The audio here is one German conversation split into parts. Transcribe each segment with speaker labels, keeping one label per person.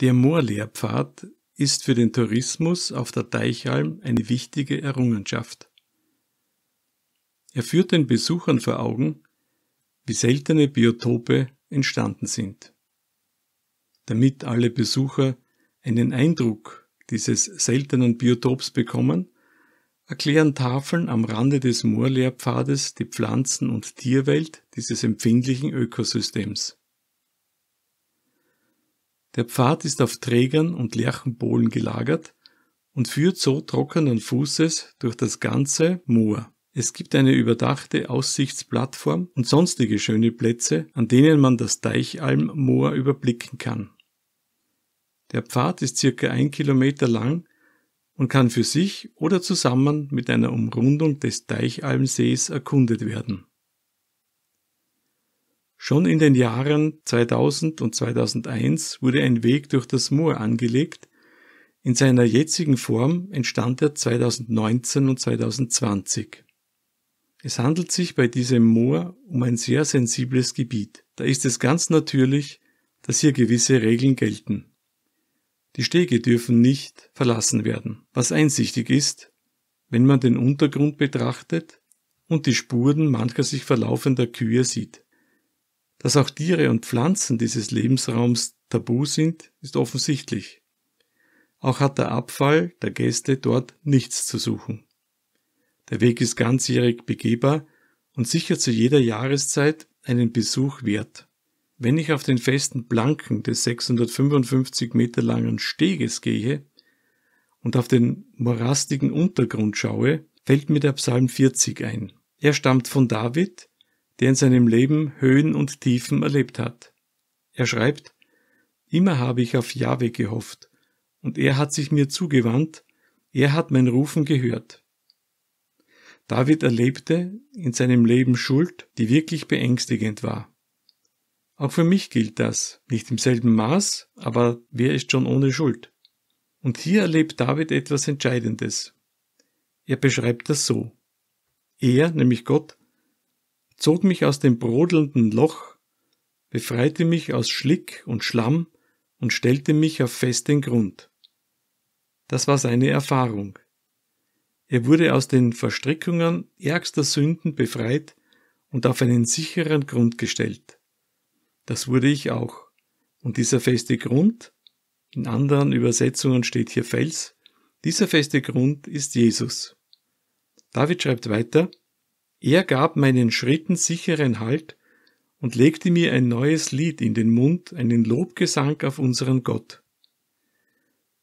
Speaker 1: Der Moorlehrpfad ist für den Tourismus auf der Deichalm eine wichtige Errungenschaft. Er führt den Besuchern vor Augen, wie seltene Biotope entstanden sind. Damit alle Besucher einen Eindruck dieses seltenen Biotops bekommen, erklären Tafeln am Rande des Moorlehrpfades die Pflanzen- und Tierwelt dieses empfindlichen Ökosystems. Der Pfad ist auf Trägern und Lerchenbohlen gelagert und führt so trockenen Fußes durch das ganze Moor. Es gibt eine überdachte Aussichtsplattform und sonstige schöne Plätze, an denen man das Deichalmmoor überblicken kann. Der Pfad ist circa ein Kilometer lang und kann für sich oder zusammen mit einer Umrundung des Deichalmsees erkundet werden. Schon in den Jahren 2000 und 2001 wurde ein Weg durch das Moor angelegt. In seiner jetzigen Form entstand er 2019 und 2020. Es handelt sich bei diesem Moor um ein sehr sensibles Gebiet. Da ist es ganz natürlich, dass hier gewisse Regeln gelten. Die Stege dürfen nicht verlassen werden, was einsichtig ist, wenn man den Untergrund betrachtet und die Spuren mancher sich verlaufender Kühe sieht. Dass auch Tiere und Pflanzen dieses Lebensraums tabu sind, ist offensichtlich. Auch hat der Abfall der Gäste dort nichts zu suchen. Der Weg ist ganzjährig begehbar und sicher zu jeder Jahreszeit einen Besuch wert. Wenn ich auf den festen Planken des 655 Meter langen Steges gehe und auf den morastigen Untergrund schaue, fällt mir der Psalm 40 ein. Er stammt von David der in seinem Leben Höhen und Tiefen erlebt hat. Er schreibt, Immer habe ich auf Jahwe gehofft, und er hat sich mir zugewandt, er hat mein Rufen gehört. David erlebte in seinem Leben Schuld, die wirklich beängstigend war. Auch für mich gilt das, nicht im selben Maß, aber wer ist schon ohne Schuld? Und hier erlebt David etwas Entscheidendes. Er beschreibt das so. Er, nämlich Gott, zog mich aus dem brodelnden Loch, befreite mich aus Schlick und Schlamm und stellte mich auf festen Grund. Das war seine Erfahrung. Er wurde aus den Verstrickungen ärgster Sünden befreit und auf einen sicheren Grund gestellt. Das wurde ich auch. Und dieser feste Grund, in anderen Übersetzungen steht hier Fels, dieser feste Grund ist Jesus. David schreibt weiter, er gab meinen Schritten sicheren Halt und legte mir ein neues Lied in den Mund, einen Lobgesang auf unseren Gott.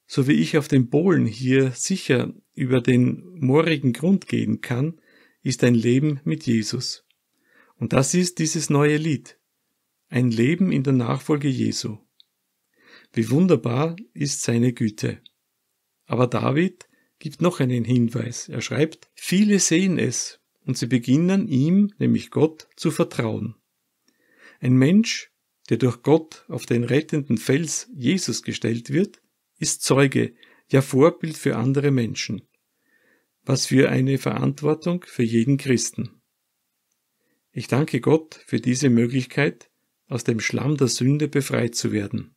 Speaker 1: So wie ich auf den Polen hier sicher über den moorigen Grund gehen kann, ist ein Leben mit Jesus. Und das ist dieses neue Lied. Ein Leben in der Nachfolge Jesu. Wie wunderbar ist seine Güte. Aber David gibt noch einen Hinweis. Er schreibt, viele sehen es, und sie beginnen ihm, nämlich Gott, zu vertrauen. Ein Mensch, der durch Gott auf den rettenden Fels Jesus gestellt wird, ist Zeuge, ja Vorbild für andere Menschen. Was für eine Verantwortung für jeden Christen. Ich danke Gott für diese Möglichkeit, aus dem Schlamm der Sünde befreit zu werden.